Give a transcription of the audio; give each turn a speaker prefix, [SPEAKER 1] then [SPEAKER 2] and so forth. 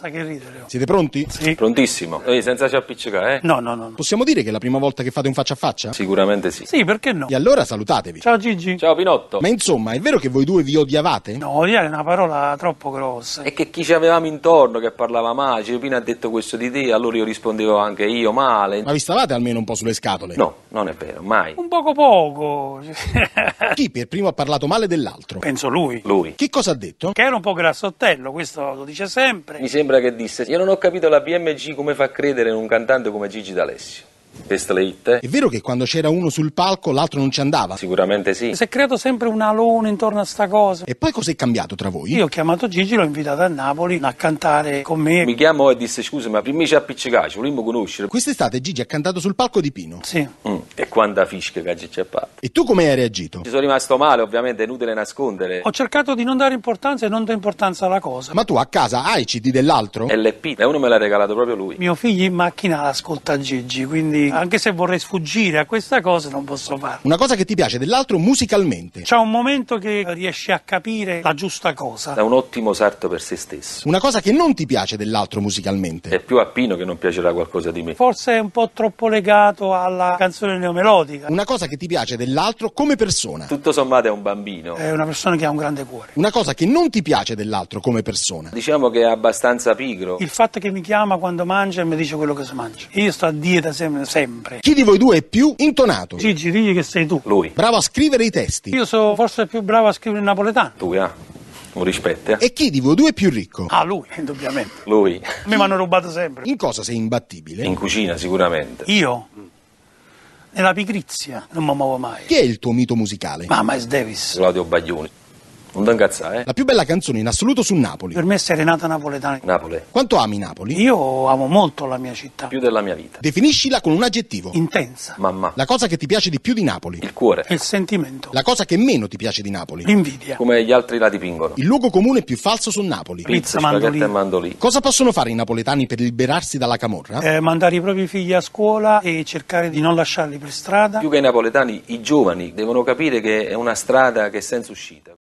[SPEAKER 1] Sa che ridere. Oh.
[SPEAKER 2] Siete pronti? Sì. Prontissimo. Eh. Ehi, senza ci appiccicare, eh?
[SPEAKER 1] No, no, no, no. Possiamo dire che è la prima volta che fate un faccia a faccia?
[SPEAKER 2] Sicuramente sì.
[SPEAKER 1] Sì, perché no? E allora salutatevi. Ciao Gigi. Ciao Pinotto. Ma insomma, è vero che voi due vi odiavate? No, odiare è una parola troppo grossa.
[SPEAKER 2] E che chi ci avevamo intorno che parlava male, Cipino ha detto questo di te, allora io rispondevo anche io male. Ma vi stavate almeno un po' sulle scatole? No, non è vero, mai.
[SPEAKER 1] Un poco poco. chi per primo ha parlato male dell'altro? Penso lui. Lui.
[SPEAKER 3] Che cosa ha detto? Che era un po' grassottello, questo lo dice sempre.
[SPEAKER 2] Mi sembra sembra che disse io non ho capito la BMG come fa a credere in un cantante come Gigi D'Alessio hit.
[SPEAKER 1] È vero che quando c'era uno sul palco l'altro non ci andava? Sicuramente sì.
[SPEAKER 2] Si è creato sempre un alone
[SPEAKER 1] intorno a sta cosa. E poi cos'è cambiato tra voi? Io ho chiamato Gigi,
[SPEAKER 3] l'ho invitato a Napoli a cantare
[SPEAKER 2] con me. Mi chiamo e disse scusa ma prima ci appiccicaci, volemmo conoscere. Quest'estate Gigi ha cantato sul palco di Pino. Sì. Mm. E quanta fisca che Gigi ha fatto. E tu come hai reagito? Ci sono rimasto male ovviamente, è inutile nascondere. Ho
[SPEAKER 3] cercato di non dare importanza e non do importanza alla cosa. Ma
[SPEAKER 2] tu a casa
[SPEAKER 1] hai CD dell'altro?
[SPEAKER 2] LP, e uno me l'ha regalato proprio lui.
[SPEAKER 3] Mio figlio in macchina l'ascolta Gigi, quindi anche se vorrei sfuggire a questa cosa non posso farlo.
[SPEAKER 2] Una cosa che
[SPEAKER 1] ti piace dell'altro musicalmente?
[SPEAKER 3] C'è un momento che riesci a capire la giusta cosa. È
[SPEAKER 2] un ottimo sarto per se stesso. Una cosa che non ti piace dell'altro musicalmente? È più a Pino che non piacerà qualcosa di me.
[SPEAKER 3] Forse è un po' troppo legato
[SPEAKER 2] alla canzone neomelodica. Una cosa che ti piace dell'altro come persona? Tutto sommato è un bambino.
[SPEAKER 1] È una persona che ha un grande cuore. Una cosa che non ti piace dell'altro come persona?
[SPEAKER 2] Diciamo che è abbastanza pigro.
[SPEAKER 3] Il fatto che mi chiama quando mangia e mi dice quello che si mangia. Io sto a dieta sempre, sempre sempre.
[SPEAKER 1] Chi di voi due è più intonato? Gigi, digli che sei tu. Lui. Bravo a scrivere i testi.
[SPEAKER 3] Io sono forse più bravo a scrivere il napoletano.
[SPEAKER 2] Tu, ah. Un rispetto. Eh? E chi di voi due è più ricco? Ah,
[SPEAKER 3] lui, indubbiamente. Lui. Mi hanno rubato sempre. In cosa sei imbattibile? In
[SPEAKER 2] cucina, sicuramente.
[SPEAKER 3] Io? Nella pigrizia, non mi muovo mai. Chi
[SPEAKER 1] è il tuo mito musicale? Ma Miles Davis. Claudio
[SPEAKER 2] Baglioni. Non
[SPEAKER 1] da incazzare, eh. La più bella canzone in assoluto su Napoli. Per me è Serenata Napoletana. Napoli. Quanto ami Napoli? Io amo molto la mia città. Più della mia vita. Definiscila con un aggettivo. Intensa. Mamma. La cosa che ti piace di più di Napoli? Il cuore. Il sentimento. La cosa che meno ti piace di Napoli? L'invidia. Come gli altri la dipingono. Il luogo comune più falso su Napoli? Pizza, Pizza mandolini. e Cosa possono fare i napoletani per liberarsi dalla camorra?
[SPEAKER 3] Eh, mandare i propri figli a scuola e cercare di non lasciarli per strada.
[SPEAKER 2] Più che i napoletani, i giovani devono capire che è una strada che è senza uscita.